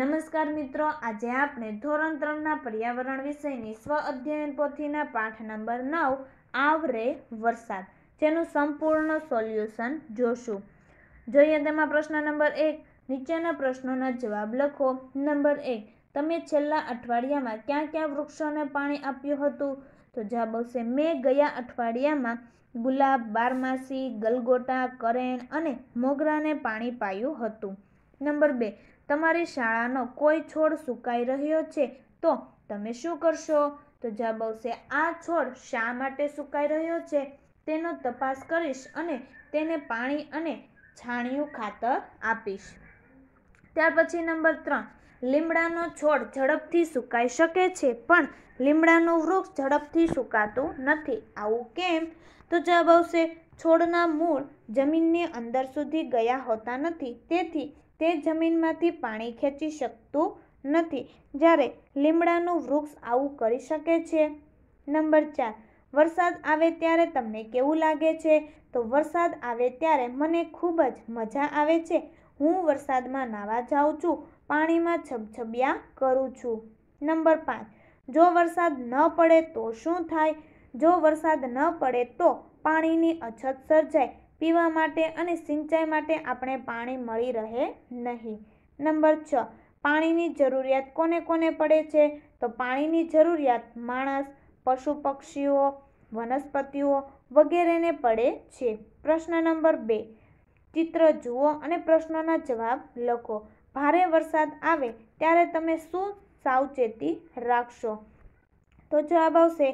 નમસ્કાર મિત્રો આજે આપણે ધોરણ ત્રણના પર્યાવરણ વિષયની સ્વ અધ્યયન પોથીના પાઠ નંબર નવ આવરે વરસાદ જેનું સંપૂર્ણ સોલ્યુશન જોશું જોઈએ તેમાં પ્રશ્ન નંબર એક નીચેના પ્રશ્નોના જવાબ લખો નંબર એક તમે છેલ્લા અઠવાડિયામાં ક્યાં ક્યાં વૃક્ષોને પાણી આપ્યું હતું તો જવાબ આવશે મેં ગયા અઠવાડિયામાં ગુલાબ બારમાસી ગલગોટા કરેણ અને મોગરાને પાણી પાયું હતું નંબર બે તમારી શાળાનો કોઈ છોડ સુકાઈ રહ્યો છે તો તમે શું કરશો તો જવાબ આવશે આ છોડ શા માટે સુકાઈ રહ્યો છે તેનો તપાસ કરીશ અને તેને પાણી અને છાણિયું ખાતર આપીશ ત્યાર પછી નંબર ત્રણ લીમડાનો છોડ ઝડપથી સુકાઈ શકે છે પણ લીમડાનું વૃક્ષ ઝડપથી સુકાતું નથી આવું કેમ તો જવાબ આવશે છોડના મૂળ જમીનની અંદર સુધી ગયા હોતા નથી તેથી તે જમીનમાંથી પાણી ખેંચી શકતું નથી જ્યારે લીમડાનું વૃક્ષ આવું કરી શકે છે નંબર ચાર વરસાદ આવે ત્યારે તમને કેવું લાગે છે તો વરસાદ આવે ત્યારે મને ખૂબ જ મજા આવે છે હું વરસાદમાં નાવા જાઉં છું પાણીમાં છબછબિયા કરું છું નંબર પાંચ જો વરસાદ ન પડે તો શું થાય જો વરસાદ ન પડે તો પાણીની અછત સર્જાય પીવા માટે અને સિંચાઈ માટે આપણે પાણી મળી રહે નહીં નંબર છ પાણીની જરૂરિયાત કોને કોને પડે છે તો પાણીની જરૂરિયાત માણસ પશુ પક્ષીઓ વનસ્પતિઓ વગેરેને પડે છે પ્રશ્ન નંબર બે ચિત્ર જુઓ અને પ્રશ્નોના જવાબ લખો ભારે વરસાદ આવે ત્યારે તમે શું સાવચેતી રાખશો તો જવાબ આવશે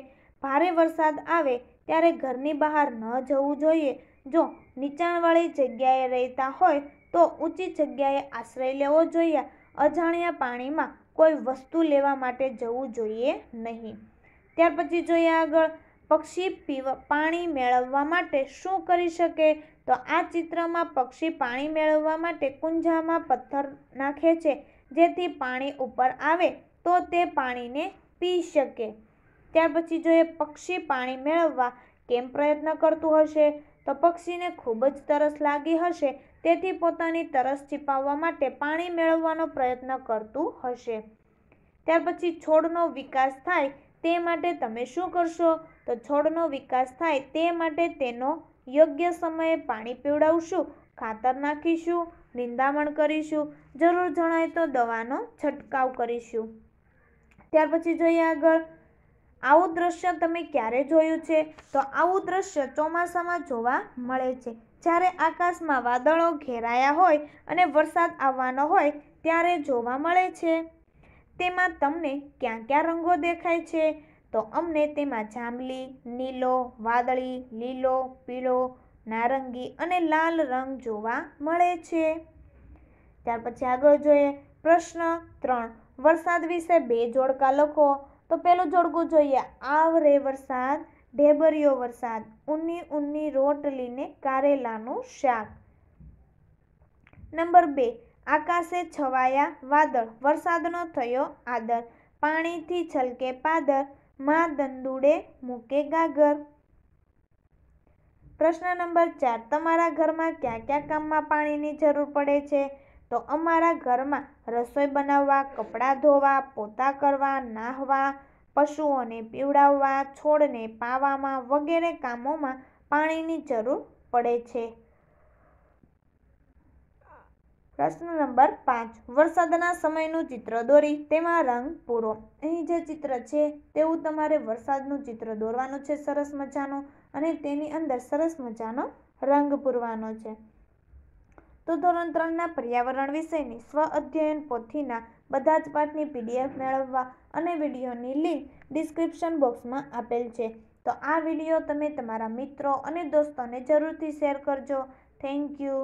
ભારે વરસાદ આવે ત્યારે ઘરની બહાર ન જવું જોઈએ જો નીચાણવાળી જગ્યાએ રહેતા હોય તો ઊંચી જગ્યાએ આશ્રય લેવો જોઈએ અજાણ્યા પાણીમાં કોઈ વસ્તુ લેવા માટે જવું જોઈએ નહીં ત્યાર પછી જોઈએ આગળ પક્ષી પીવા પાણી મેળવવા માટે શું કરી શકે તો આ ચિત્રમાં પક્ષી પાણી મેળવવા માટે કુંજામાં પથ્થર નાખે છે જેથી પાણી ઉપર આવે તો તે પાણીને પી શકે ત્યાર પછી જોઈએ પક્ષી પાણી મેળવવા કેમ પ્રયત્ન કરતું હશે તો પક્ષીને ખૂબ જ તરસ લાગી હશે તેથી પોતાની તરસ છીપાવવા માટે પાણી મેળવવાનો પ્રયત્ન કરતું હશે ત્યાર પછી છોડનો વિકાસ થાય તે માટે તમે શું કરશો તો છોડનો વિકાસ થાય તે માટે તેનો યોગ્ય સમયે પાણી પીવડાવશું ખાતર નાખીશું નિંદામણ કરીશું જરૂર જણાય તો દવાનો છંટકાવ કરીશું ત્યાર પછી જોઈએ આગળ આવું દ્રશ્ય તમે ક્યારે જોયું છે તો આવું દ્રશ્ય ચોમાસામાં જોવા મળે છે જ્યારે આકાશમાં વાદળો ઘેરાયા હોય અને વરસાદ આવવાનો હોય ત્યારે જોવા મળે છે તેમાં તમને ક્યાં ક્યાં રંગો દેખાય છે તો અમને તેમાં જાંબલી નીલો વાદળી લીલો પીળો નારંગી અને લાલ રંગ જોવા મળે છે ત્યાર પછી આગળ જોઈએ પ્રશ્ન ત્રણ વરસાદ વિશે બે જોડકા લખો તો પેલો જોડકું જોઈએ આવરે વરસાદ ઢેબરિયો વરસાદ ઉની ઉની રોટલીને કારેલાનું શાક નંબર બે આકાશે છવાયા વાદળ વરસાદનો થયો આદર પાણીથી છલકે પાદર માં દંદુડે મૂકે ગાગર પ્રશ્ન નંબર ચાર તમારા ઘરમાં કયા કયા કામમાં પાણીની જરૂર પડે છે તો અમારા ઘરમાં રસોઈ બનાવવા કપડાં ધોવા પોતા કરવા નાહવા પશુઓને પીવડાવવા છોડને પાવામાં વગેરે કામોમાં પાણીની જરૂર પડે છે પ્રશ્ન નંબર પાંચ વરસાદના સમયનું ચિત્ર દોરી તેમાં રંગ પૂરો અહીં જે ચિત્ર છે તેવું તમારે વરસાદનું ચિત્ર દોરવાનું છે સરસ મજાનું અને તેની અંદર સરસ મજાનો રંગ પૂરવાનો છે તો ધોરણ ત્રણના પર્યાવરણ વિષયની સ્વ અધ્યયન પોથીના બધા જ પાઠની પીડીએફ મેળવવા અને વિડીયોની લિંક ડિસ્ક્રિપ્શન બોક્સમાં આપેલ છે તો આ વિડીયો તમે તમારા મિત્રો અને દોસ્તોને જરૂરથી શેર કરજો થેન્ક યુ